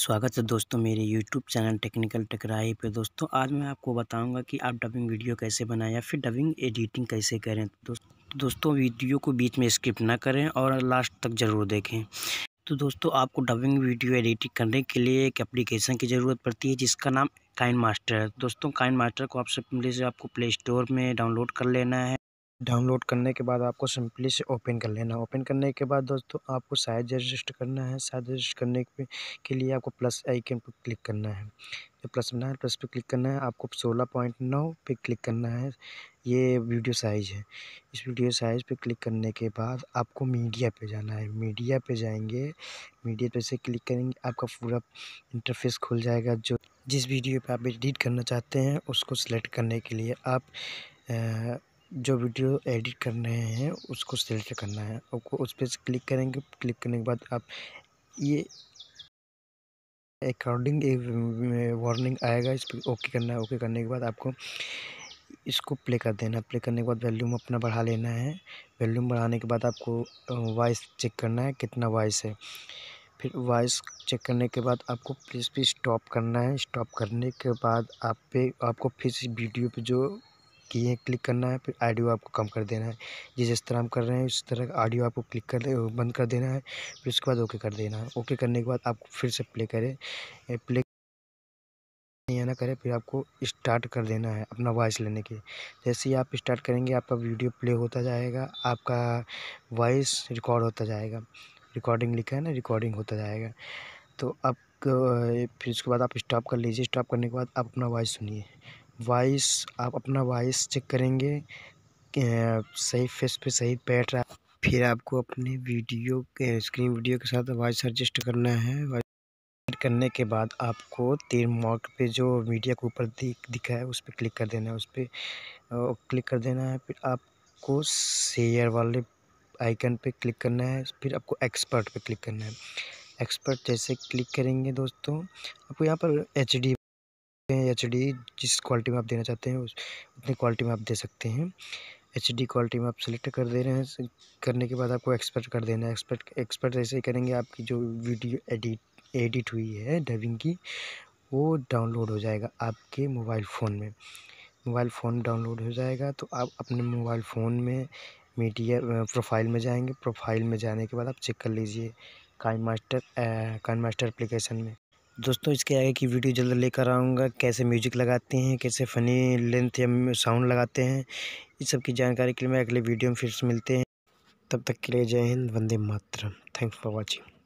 स्वागत है दोस्तों मेरे यूट्यूब चैनल टेक्निकल टकराई पे दोस्तों आज मैं आपको बताऊंगा कि आप डबिंग वीडियो कैसे बनाएं या फिर डबिंग एडिटिंग कैसे करें दोस्त दोस्तों वीडियो को बीच में स्किप ना करें और लास्ट तक ज़रूर देखें तो दोस्तों आपको डबिंग वीडियो एडिटिंग करने के लिए एक एप्लीकेशन की ज़रूरत पड़ती है जिसका नाम काइन मास्टर है दोस्तों काइन मास्टर को आप सबसे पहले से आपको प्ले स्टोर में डाउनलोड कर लेना है डाउनलोड करने के बाद आपको सिंपली से ओपन कर लेना ओपन करने के बाद दोस्तों आपको साइज रजिस्टर करना है साइज रजिस्टर करने के लिए आपको प्लस आइकन पर क्लिक करना है जो प्लस बना है प्लस पर क्लिक करना है आपको सोलह पॉइंट नौ पर क्लिक करना है ये वीडियो साइज़ है इस वीडियो साइज़ पर क्लिक करने के बाद आपको मीडिया पर जाना है मीडिया पर जाएंगे मीडिया पर से क्लिक करेंगे आपका पूरा इंटरफेस खुल जाएगा जो जिस वीडियो पर आप एडिट करना चाहते हैं उसको सिलेक्ट करने के लिए आप जो वीडियो एडिट कर रहे हैं उसको सेलेक्ट करना है आपको उस पर क्लिक करेंगे क्लिक करने के बाद आप ये अकॉर्डिंग वार्निंग आएगा इस पर ओके करना है ओके करने के बाद आपको इसको प्ले कर देना प्ले करने के बाद वॉल्यूम अपना बढ़ा लेना है वॉल्यूम बढ़ाने के बाद आपको वॉइस चेक करना है कितना वॉइस है फिर वॉइस चेक करने के बाद आपको प्लीज़ भी स्टॉप करना है स्टॉप करने के बाद आप पे आपको फिर वीडियो पे जो कि ये क्लिक करना है फिर आडियो आपको कम कर देना है ये जिस तरह हम कर रहे हैं उस तरह आडियो आपको क्लिक कर दे बंद कर देना है फिर उसके बाद ओके कर देना है ओके करने के बाद आप फिर से प्ले करें प्ले नहीं ना करें फिर आपको स्टार्ट कर देना है अपना वॉइस लेने के जैसे ही आप स्टार्ट करेंगे आपका वीडियो प्ले होता जाएगा आपका वॉइस रिकॉर्ड होता जाएगा रिकॉर्डिंग लिखा है ना रिकॉर्डिंग होता जाएगा तो आप फिर उसके बाद आप स्टॉप कर लीजिए स्टॉप करने के बाद आप अपना वॉइस सुनिए वॉइस आप अपना वॉइस चेक करेंगे सही फेस पे सही बैठ रहा फिर आपको अपने वीडियो के स्क्रीन वीडियो के साथ वॉइस एडजस्ट करना है करने के बाद आपको तीन मार्क पे जो मीडिया के ऊपर दिख दिखा है उस पर क्लिक कर देना है उस पर क्लिक कर देना है फिर आपको शेयर वाले आइकन पे क्लिक करना है फिर आपको एक्सपर्ट पे क्लिक करना है एक्सपर्ट जैसे क्लिक करेंगे दोस्तों आपको यहाँ पर एच एच डी जिस क्वालिटी में आप देना चाहते हैं उस उतनी क्वालिटी में आप दे सकते हैं एच डी क्वालिटी में आप सेलेक्ट कर दे रहे हैं करने के बाद आपको एक्सपर्ट कर देना है एक्सपर्ट एक्सपर्ट ऐसे ही करेंगे आपकी जो वीडियो एडिट एडिट हुई है डबिंग की वो डाउनलोड हो जाएगा आपके मोबाइल फ़ोन में मोबाइल फ़ोन डाउनलोड हो जाएगा तो आप अपने मोबाइल फ़ोन में मीडिया प्रोफाइल में जाएंगे प्रोफाइल में जाने के बाद आप चेक कर लीजिए KineMaster KineMaster application में दोस्तों इसके आगे की वीडियो जल्द लेकर आऊँगा कैसे म्यूजिक लगाते हैं कैसे फ़नी लेंथ या साउंड लगाते हैं इस सब की जानकारी के लिए मैं अगले वीडियो में फिर से मिलते हैं तब तक के लिए जय हिंद वंदे मातरम थैंक्स फॉर वॉचिंग